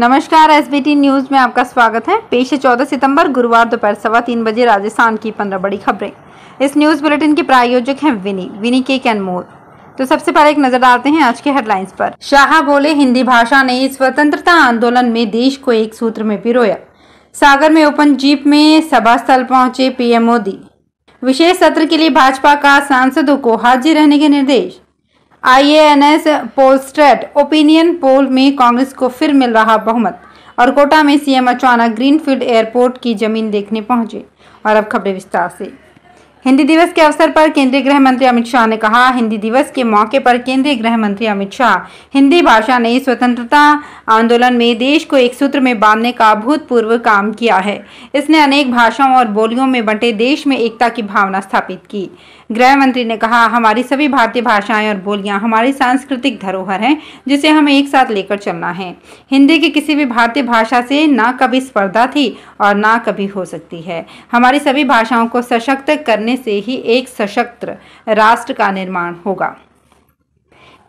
नमस्कार S news में आपका स्वागत है पेश है चौदह सितंबर गुरुवार दोपहर सवा तीन बजे राजस्थान की पंद्रह बड़ी खबरें इस न्यूज़ बुलेटिन के प्रायोजक हैं विनी विनी केक एंड मोर तो सबसे पहले एक नजर डालते हैं आज के हेडलाइंस पर शाह बोले हिंदी भाषा ने स्वतंत्रता आंदोलन में देश को एक सूत्र में पिरोया सागर में ओपन जीप में सभा स्थल पहुंचे पीएम मोदी विशेष सत्र के लिए भाजपा का सांसदों को हाजिर रहने के निर्देश आईएएनएस पोलस्ट्रेट ओपिनियन पोल में कांग्रेस को फिर मिल रहा बहुमत और कोटा में सीएम अचानक ग्रीनफील्ड एयरपोर्ट की जमीन देखने पहुंचे और अब खबरें विस्तार से हिंदी दिवस के अवसर पर केंद्रीय गृह मंत्री अमित शाह ने कहा हिंदी दिवस के मौके पर केंद्रीय गृह मंत्री अमित शाह हिंदी भाषा ने स्वतंत्रता आंदोलन में देश को एक सूत्र में बांधने का अभूतपूर्व काम किया है इसने अनेक भाषाओं और बोलियों में बंटे देश में एकता की भावना स्थापित की गृह मंत्री ने कहा हमारी सभी भारतीय भाषाएं और बोलियां हमारी सांस्कृतिक धरोहर हैं जिसे हमें एक साथ लेकर चलना है हिंदी की किसी भी भारतीय भाषा से ना कभी स्पर्धा थी और ना कभी हो सकती है हमारी सभी भाषाओं को सशक्त करने करने से ही एक सशक्त राष्ट्र का निर्माण होगा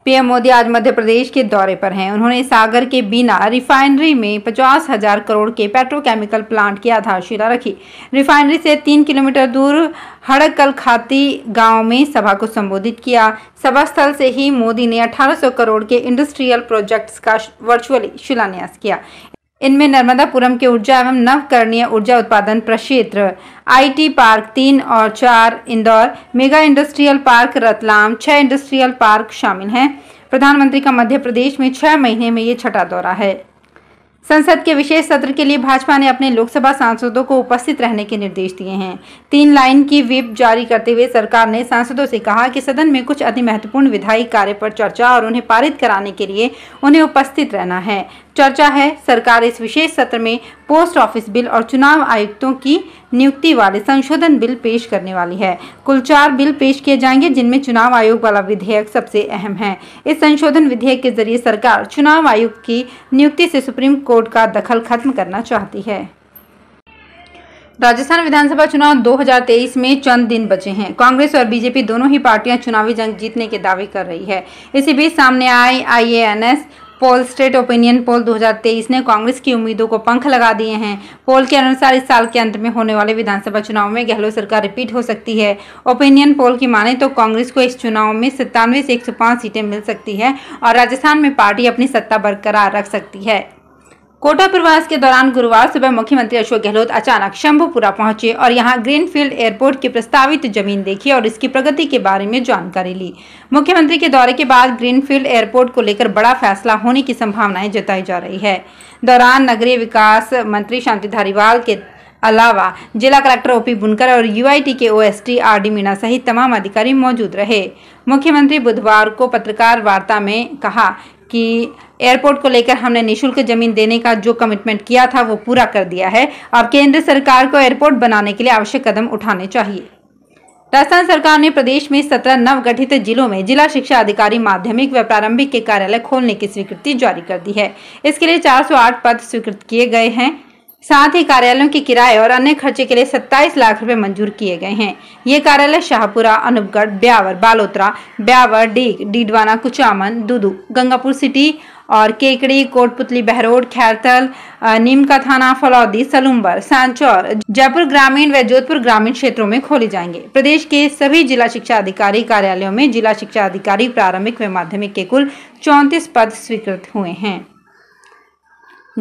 पीएम मोदी आज मध्य प्रदेश के दौरे पर हैं उन्होंने सागर के बिना रिफाइनरी में पचास हजार करोड़ के पेट्रोकेमिकल प्लांट की आधारशिला रखी रिफाइनरी से तीन किलोमीटर दूर हड़कल खाती गांव में सभा को संबोधित किया सभा स्थल से ही मोदी ने 1800 करोड़ के इंडस्ट्रियल प्रोजेक्ट्स का वर्चुअली शिलान्यास किया इनमें नर्मदापुरम के ऊर्जा एवं नवकरणीय ऊर्जा उत्पादन प्रक्षेत्र आईटी पार्क तीन और चार Indore mega industrial park Ratlam छः इंडस्ट्रियल पार्क शामिल हैं प्रधानमंत्री का मध्य प्रदेश में छः महीने में ये छठा दौरा है संसद के विशेष सत्र के लिए भाजपा ने अपने लोकसभा सांसदों को उपस्थित रहने के निर्देश दिए हैं तीन लाइन की व्हीप जारी करते हुए सरकार ने सांसदों से कहा कि सदन में कुछ अति महत्वपूर्ण विधायी कार्य पर चर्चा और उन्हें पारित कराने के लिए उन्हें उपस्थित रहना है चर्चा है सरकार इस विशेष सत्र में पोस्ट ऑफिस बिल और चुनाव आयुक्तों की नियुक्ति वाले संशोधन बिल पेश करने वाली है कुल चार बिल पेश किए जाएंगे जिनमें चुनाव आयोग वाला विधेयक सबसे अहम है इस संशोधन विधेयक के जरिए सरकार चुनाव आयोग की नियुक्ति से सुप्रीम कोर्ट का दखल खत्म करना चाहती है राजस्थान विधानसभा चुनाव 2023 में चंद दिन बचे हैं कांग्रेस और बीजेपी दोनों ही पार्टियां चुनावी जंग जीतने के दावे कर रही है इसी बीच सामने आए IANS poll state opinion poll 2023 ने कांग्रेस की उम्मीदों को पंख लगा दिए हैं पोल के अनुसार इस साल के अंत में होने वाले विधानसभा चुनाव में गहलोत सरकार रिपीट हो सकती है ओपिनियन पोल की माने तो कांग्रेस को इस चुनाव में सत्तानवे से एक सीटें मिल सकती है और राजस्थान में पार्टी अपनी सत्ता बरकरार रख सकती है कोटा प्रवास के दौरान गुरुवार सुबह मुख्यमंत्री अशोक गहलोत अचानक शंभुपुरा पहुंचे और यहां ग्रीनफील्ड एयरपोर्ट की प्रस्तावित जमीन देखी और इसकी प्रगति के बारे में जानकारी ली मुख्यमंत्री के दौरे के बाद ग्रीनफील्ड एयरपोर्ट को लेकर बड़ा फैसला होने की संभावनाएं जताई जा रही है दौरान नगरीय विकास मंत्री शांति धारीवाल के अलावा जिला कलेक्टर ओपी बुनकर और यूआईटी के ओएसटी आरडी मीणा सहित तमाम अधिकारी मौजूद रहे मुख्यमंत्री बुधवार को पत्रकार वार्ता में कहा कि एयरपोर्ट को लेकर हमने निशुल्क जमीन देने का जो कमिटमेंट किया था वो पूरा कर दिया है अब केंद्र सरकार को एयरपोर्ट बनाने के लिए आवश्यक कदम उठाने चाहिए राजस्थान सरकार ने प्रदेश में सत्रह नवगठित जिलों में जिला शिक्षा अधिकारी माध्यमिक व प्रारंभिक के कार्यालय खोलने की स्वीकृति जारी कर दी है इसके लिए 408 पद स्वीकृत किए गए हैं साथ ही कार्यालयों के किराए और अन्य खर्चे के लिए 27 लाख रुपए मंजूर किए गए हैं ये कार्यालय शाहपुरा अनुपगढ़ ब्यावर बालोतरा ब्यावर डीग डीडवाना कुचामन दुदू गंगापुर सिटी और केकड़ी कोटपुतली बहरोड खैरतल नीमका थाना फलौदी सलूम्बर सांचौर जयपुर ग्रामीण व जोधपुर ग्रामीण क्षेत्रों में खोले जाएंगे प्रदेश के सभी जिला शिक्षा अधिकारी कार्यालयों में जिला शिक्षा अधिकारी प्रारंभिक व माध्यमिक के कुल चौंतीस पद स्वीकृत हुए हैं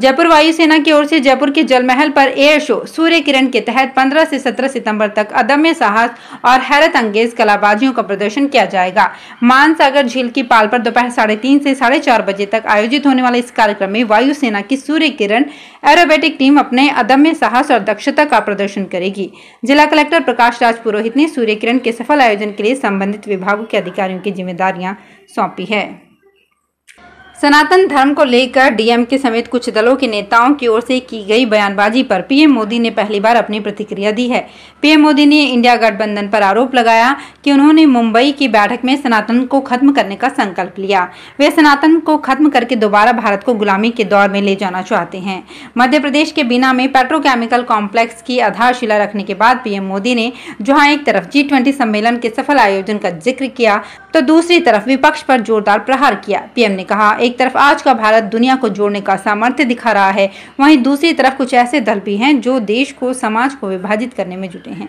जयपुर वायुसेना की ओर से जयपुर के जलमहल पर एयर शो सूर्य किरण के तहत 15 से 17 सितंबर तक अदम्य साहस और हैरत अंगेज कलाबाजियों का प्रदर्शन किया जाएगा मानसागर झील की पाल पर दोपहर साढ़े तीन से साढ़े चार बजे तक आयोजित होने वाले इस कार्यक्रम में वायुसेना की सूर्य किरण एरोबेटिक टीम अपने अदम्य साहस और दक्षता का प्रदर्शन करेगी जिला कलेक्टर प्रकाश राज पुरोहित ने सूर्य किरण के सफल आयोजन के लिए संबंधित विभागों के अधिकारियों की जिम्मेदारियाँ सौंपी है सनातन धर्म को लेकर डीएम के समेत कुछ दलों के नेताओं की ओर से की गई बयानबाजी पर पीएम मोदी ने पहली बार अपनी प्रतिक्रिया दी है पीएम मोदी ने इंडिया गठबंधन पर आरोप लगाया कि उन्होंने मुंबई की बैठक में सनातन को खत्म करने का संकल्प लिया वे सनातन को खत्म करके दोबारा भारत को गुलामी के दौर में ले जाना चाहते हैं मध्य प्रदेश के बिना में पेट्रोकेमिकल कॉम्प्लेक्स की आधारशिला रखने के बाद पीएम मोदी ने जहाँ एक तरफ जी सम्मेलन के सफल आयोजन का जिक्र किया तो दूसरी तरफ विपक्ष पर जोरदार प्रहार किया पीएम ने कहा एक तरफ आज का भारत दुनिया को जोड़ने का सामर्थ्य दिखा रहा है वहीं दूसरी तरफ कुछ ऐसे दल भी हैं जो देश को समाज को विभाजित करने में जुटे हैं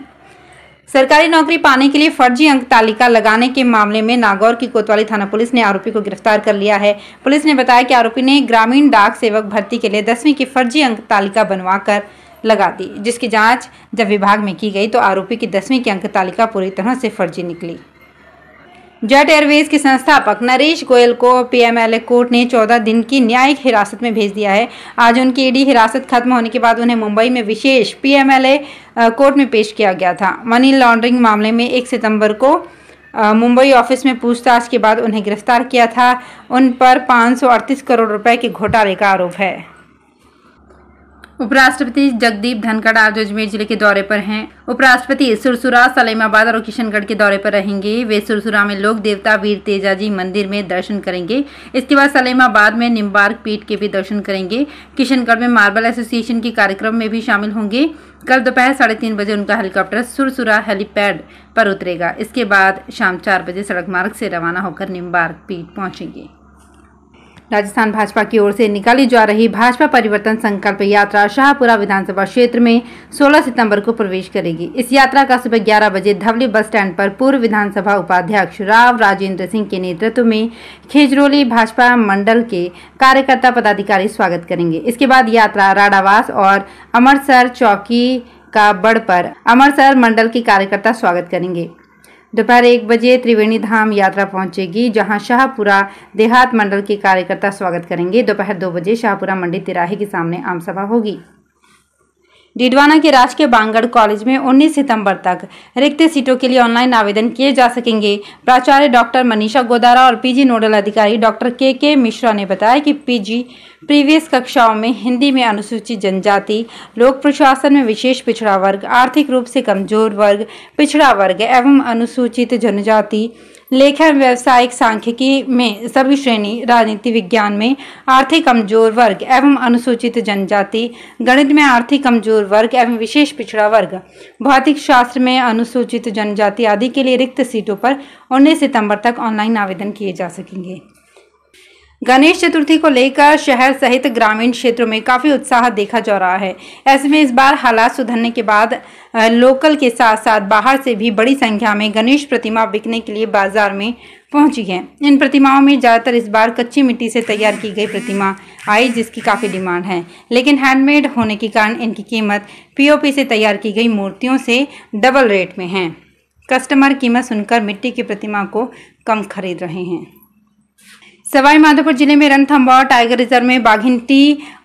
सरकारी नौकरी पाने के लिए फर्जी अंक तालिका लगाने के मामले में नागौर की कोतवाली थाना पुलिस ने आरोपी को गिरफ्तार कर लिया है पुलिस ने बताया कि आरोपी ने ग्रामीण डाक सेवक भर्ती के लिए दसवीं की फर्जी अंक तालिका बनवाकर लगा दी जिसकी जांच जब विभाग में की गई तो आरोपी की दसवीं की अंक तालिका पूरी तरह से फर्जी निकली जेट एयरवेज के संस्थापक नरेश गोयल को पीएमएलए कोर्ट ने 14 दिन की न्यायिक हिरासत में भेज दिया है आज उनकी ईडी हिरासत खत्म होने के बाद उन्हें मुंबई में विशेष पीएमएलए कोर्ट में पेश किया गया था मनी लॉन्ड्रिंग मामले में 1 सितंबर को मुंबई ऑफिस में पूछताछ के बाद उन्हें गिरफ्तार किया था उन पर पाँच करोड़ रुपये के घोटाले का आरोप है उपराष्ट्रपति जगदीप धनखड़ आज अजमेर जिले के दौरे पर हैं उपराष्ट्रपति सुरसुरा सलीमाबाद और किशनगढ़ के दौरे पर रहेंगे वे सुरसुरा में लोक देवता वीर तेजाजी मंदिर में दर्शन करेंगे इसके बाद सलीमाबाद में निम्बार्क पीठ के भी दर्शन करेंगे किशनगढ़ में मार्बल एसोसिएशन के कार्यक्रम में भी शामिल होंगे कल दोपहर साढ़े तीन बजे उनका हेलीकॉप्टर सुरसुरा हेलीपैड पर उतरेगा इसके बाद शाम चार बजे सड़क मार्ग से रवाना होकर निम्बार्क पीठ पहुंचेंगे राजस्थान भाजपा की ओर से निकाली जा रही भाजपा परिवर्तन संकल्प यात्रा शाहपुरा विधानसभा क्षेत्र में 16 सितंबर को प्रवेश करेगी इस यात्रा का सुबह 11 बजे धवली बस स्टैंड पर पूर्व विधानसभा उपाध्यक्ष राव राजेंद्र सिंह के नेतृत्व में खेजरोली भाजपा मंडल के कार्यकर्ता पदाधिकारी स्वागत करेंगे इसके बाद यात्रा राडावास और अमरसर चौकी का बढ़ पर अमरसर मंडल के कार्यकर्ता स्वागत करेंगे दोपहर एक बजे त्रिवेणी धाम यात्रा पहुंचेगी जहां शाहपुरा देहात मंडल के कार्यकर्ता स्वागत करेंगे दोपहर दो बजे शाहपुरा मंडी तिराहे के सामने आमसभा होगी डिडवाना के राजकीय बांगड़ कॉलेज में 19 सितंबर तक रिक्त सीटों के लिए ऑनलाइन आवेदन किए जा सकेंगे प्राचार्य डॉक्टर मनीषा गोदारा और पीजी नोडल अधिकारी डॉक्टर के के मिश्रा ने बताया कि पीजी प्रीवियस कक्षाओं में हिंदी में अनुसूचित जनजाति लोक प्रशासन में विशेष पिछड़ा वर्ग आर्थिक रूप से कमजोर वर्ग पिछड़ा वर्ग एवं अनुसूचित जनजाति लेखन व्यावसायिक सांख्यिकी में सभी श्रेणी राजनीति विज्ञान में आर्थिक कमजोर वर्ग एवं अनुसूचित जनजाति गणित में आर्थिक कमजोर वर्ग एवं विशेष पिछड़ा वर्ग भौतिक शास्त्र में अनुसूचित जनजाति आदि के लिए रिक्त सीटों पर उन्नीस सितंबर तक ऑनलाइन आवेदन किए जा सकेंगे गणेश चतुर्थी को लेकर शहर सहित ग्रामीण क्षेत्रों में काफ़ी उत्साह देखा जा रहा है ऐसे में इस बार हालात सुधरने के बाद लोकल के साथ साथ बाहर से भी बड़ी संख्या में गणेश प्रतिमा बिकने के लिए बाजार में पहुंची है इन प्रतिमाओं में ज़्यादातर इस बार कच्ची मिट्टी से तैयार की गई प्रतिमा आई जिसकी काफ़ी डिमांड है लेकिन हैंडमेड होने के कारण इनकी कीमत पी से तैयार की गई मूर्तियों से डबल रेट में है कस्टमर कीमत सुनकर मिट्टी की प्रतिमा को कम खरीद रहे हैं सवाई माधोपुर जिले में रणथम्बौर टाइगर रिजर्व में बाघिन टी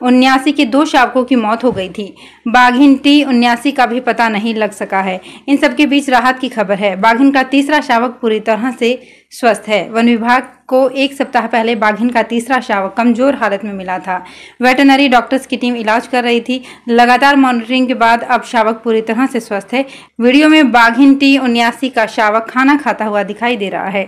उन्यासी के दो शावकों की मौत हो गई थी बाघिन टी उन्यासी का भी पता नहीं लग सका है इन सबके बीच राहत की खबर है बाघिन का तीसरा शावक पूरी तरह से स्वस्थ है वन विभाग को एक सप्ताह पहले बाघिन का तीसरा शावक कमजोर हालत में मिला था वेटनरी डॉक्टर्स की टीम इलाज कर रही थी लगातार मॉनिटरिंग के बाद अब शावक पूरी तरह से स्वस्थ है वीडियो में बाघिन टी उन्यासी का शावक खाना खाता हुआ दिखाई दे रहा है